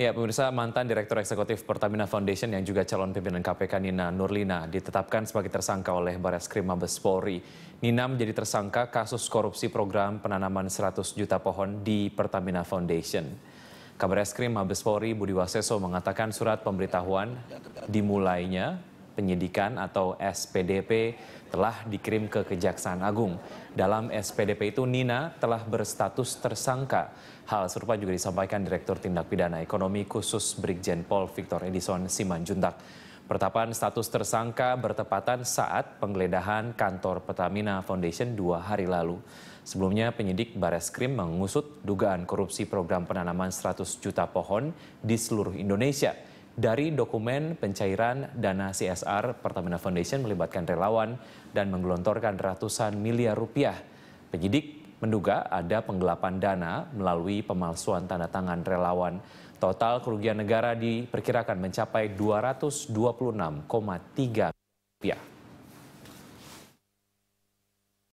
Ya, pemirsa mantan Direktur Eksekutif Pertamina Foundation yang juga calon pimpinan KPK Nina Nurlina ditetapkan sebagai tersangka oleh Bareskrim Mabes Polri. Nina menjadi tersangka kasus korupsi program penanaman 100 juta pohon di Pertamina Foundation. Kabar Eskrim Mabes Polri Budi Waseso mengatakan surat pemberitahuan dimulainya penyidikan atau SPDP telah dikirim ke Kejaksaan Agung. Dalam SPDP itu Nina telah berstatus tersangka. Hal serupa juga disampaikan Direktur Tindak Pidana Ekonomi khusus Brigjen Pol Victor Edison Simanjuntak. Pertapaan status tersangka bertepatan saat penggeledahan kantor Pertamina Foundation dua hari lalu. Sebelumnya penyidik Krim mengusut dugaan korupsi program penanaman 100 juta pohon di seluruh Indonesia. Dari dokumen pencairan dana CSR, Pertamina Foundation melibatkan relawan dan menggelontorkan ratusan miliar rupiah. Penyidik menduga ada penggelapan dana melalui pemalsuan tanda tangan relawan. Total kerugian negara diperkirakan mencapai 226,3 rupiah.